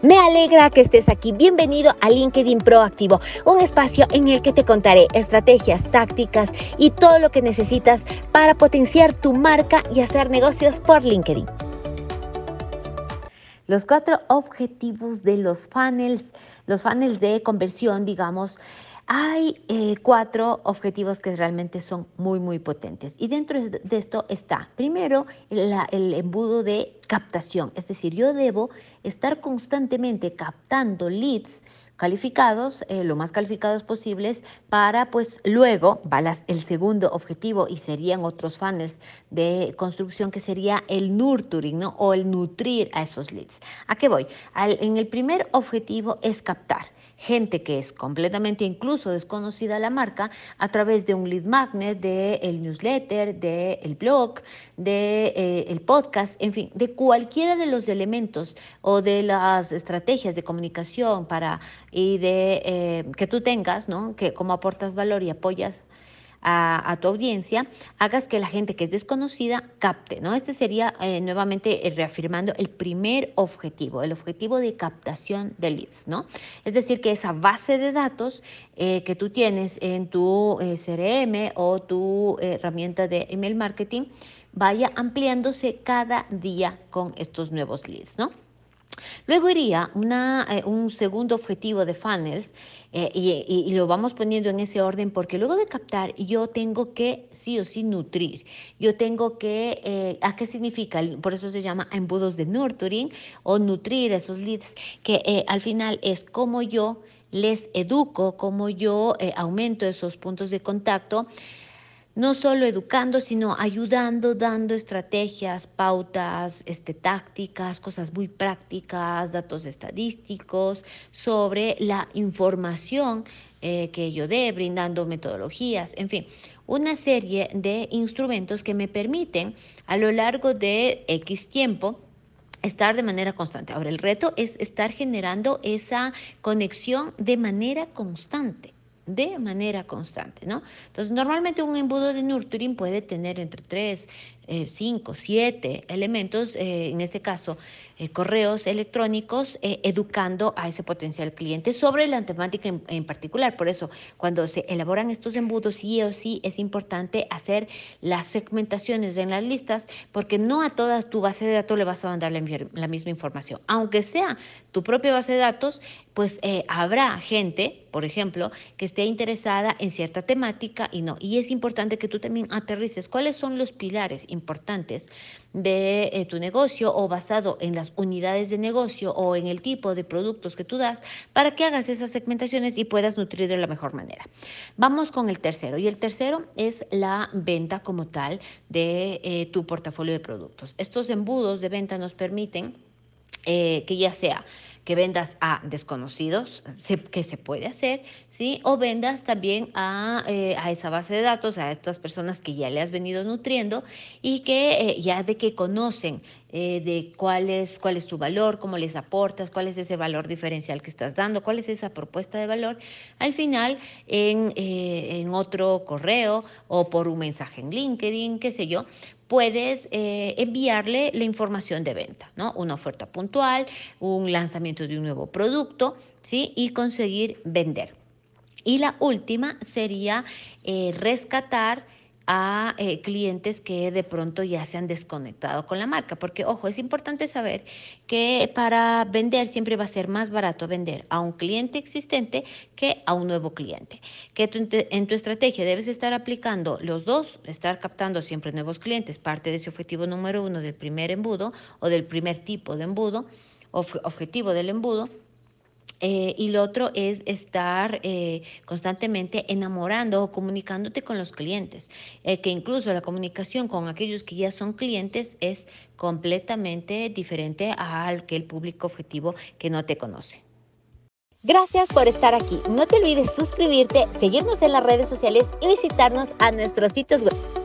Me alegra que estés aquí. Bienvenido a LinkedIn Proactivo, un espacio en el que te contaré estrategias, tácticas y todo lo que necesitas para potenciar tu marca y hacer negocios por LinkedIn. Los cuatro objetivos de los funnels, los funnels de conversión, digamos, hay eh, cuatro objetivos que realmente son muy, muy potentes. Y dentro de esto está, primero, el embudo de captación. Es decir, yo debo estar constantemente captando leads calificados, eh, lo más calificados posibles, para pues luego balas el segundo objetivo y serían otros funnels de construcción que sería el nurturing ¿no? o el nutrir a esos leads. ¿A qué voy? en el primer objetivo es captar gente que es completamente incluso desconocida la marca a través de un lead magnet, de el newsletter, del el blog, del de, eh, el podcast, en fin, de cualquiera de los elementos o de las estrategias de comunicación para y de eh, que tú tengas, ¿no? Que como aportas valor y apoyas a, tu audiencia, hagas que la gente que es desconocida capte, ¿no? Este sería eh, nuevamente eh, reafirmando el primer objetivo, el objetivo de captación de leads, ¿no? Es decir, que esa base de datos que tú tienes en tu CRM o tu herramienta de email marketing vaya ampliándose cada día con estos nuevos leads, ¿no? Luego iría una, eh, un segundo objetivo de funnels eh, y, lo vamos poniendo en ese orden porque luego de captar yo tengo que sí o sí nutrir, yo tengo que, eh, ¿a qué significa? Por eso se llama embudos de nurturing o nutrir esos leads que al final es como yo les educo, como yo aumento esos puntos de contacto no solo educando, sino ayudando, dando estrategias, pautas, este, tácticas, cosas muy prácticas, datos estadísticos sobre la información eh, que yo dé, brindando metodologías, en fin, una serie de instrumentos que me permiten a lo largo de X tiempo estar de manera constante. Ahora, el reto es estar generando esa conexión de manera constante de manera constante, ¿no? Entonces, normalmente un embudo de nurturing puede tener entre 3 eh, cinco, siete elementos, eh, en este caso eh, correos electrónicos, educando a ese potencial cliente sobre la temática en, particular. Por eso, cuando se elaboran estos embudos, sí o sí es importante hacer las segmentaciones en las listas, porque no a toda tu base de datos le vas a mandar la, misma información. Aunque sea tu propia base de datos, pues habrá gente, por ejemplo, que esté interesada en cierta temática y no. Y es importante que tú también aterrices cuáles son los pilares importantes de eh, tu negocio o basado en las unidades de negocio o en el tipo de productos que tú das para que hagas esas segmentaciones y puedas nutrir de la mejor manera. Vamos con el tercero y el tercero es la venta como tal de eh, tu portafolio de productos. Estos embudos de venta nos permiten eh, que ya sea que vendas a desconocidos, que se puede hacer, ¿sí? O vendas también eh, a, esa base de datos, a estas personas que ya le has venido nutriendo y que eh, ya de que conocen de cuál es, cuál es tu valor, cómo les aportas, cuál es ese valor diferencial que estás dando, cuál es esa propuesta de valor, al final en, en otro correo o por un mensaje en LinkedIn, qué sé yo, puedes eh, enviarle la información de venta, ¿no? Una oferta puntual, un lanzamiento de un nuevo producto, ¿sí? Y conseguir vender. Y la última sería eh, rescatar a eh, clientes que de pronto ya se han desconectado con la marca. Porque, ojo, es importante saber que para vender siempre va a ser más barato vender a un cliente existente que a un nuevo cliente. Que en tu estrategia debes estar aplicando los dos, estar captando siempre nuevos clientes, parte de ese objetivo número uno del primer embudo o del primer tipo de embudo, objetivo del embudo eh, y lo otro es estar eh, constantemente enamorando o comunicándote con los clientes, eh, que incluso la comunicación con aquellos que ya son clientes es completamente diferente al que el público objetivo que no te conoce. Gracias por estar aquí. No te olvides suscribirte, seguirnos en las redes sociales y visitarnos a nuestros sitios web.